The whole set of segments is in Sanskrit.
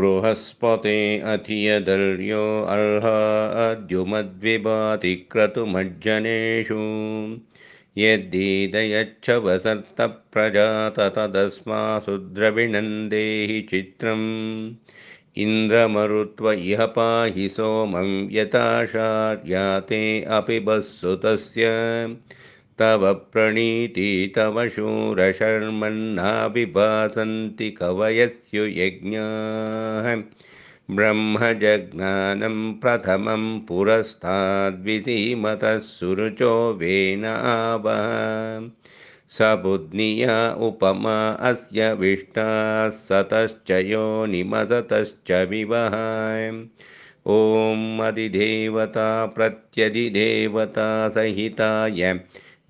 बृहस्पते अधियदर्यो अर्ह अद्युमद्विभाति क्रतुमज्जनेषु यद्धीदयच्छवसर्त प्रजात तदस्मा चित्रम् इन्द्रमरुत्व इह पाहि सोमं यताशार्या ते अपि बस्सुतस्य तव प्रणीति तव शूरशर्मन्नाभिभासन्ति कवयस्युयज्ञाः ब्रह्मजज्ञानं प्रथमं पुरस्ताद्विसीमतः सुरुचो वेन आवः स उपमा अस्य विष्टा विष्टासतश्च योनिमसतश्च विवहा ॐ प्रत्यधिदेवता सहिताय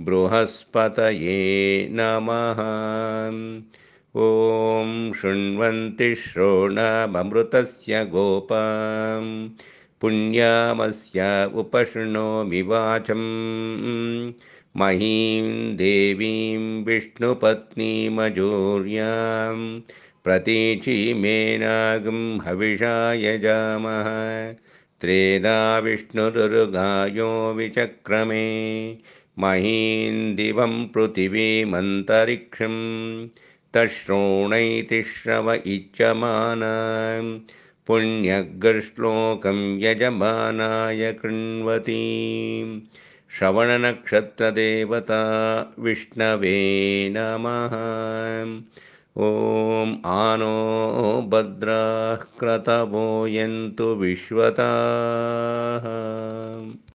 बृहस्पतये नमः ॐ शृण्वन्ति श्रोणममृतस्य गोपाम् पुण्यामस्य उपशृणोमि वाचम् महीं देवीं विष्णुपत्नीमजूर्यां प्रतीची मेनागं हविषाय जामः त्रेधा विष्णुदुर्गायो विचक्रमे महीं दिवं पृथिवीमन्तरिक्षं तश्रोणैतिश्रव श्रव पुण्यग्रश्लोकं यजमानाय कृण्वतीं श्रवणनक्षत्रदेवता विष्णवे नमः ॐ आनो भद्राः क्रतवो यन्तु विश्वता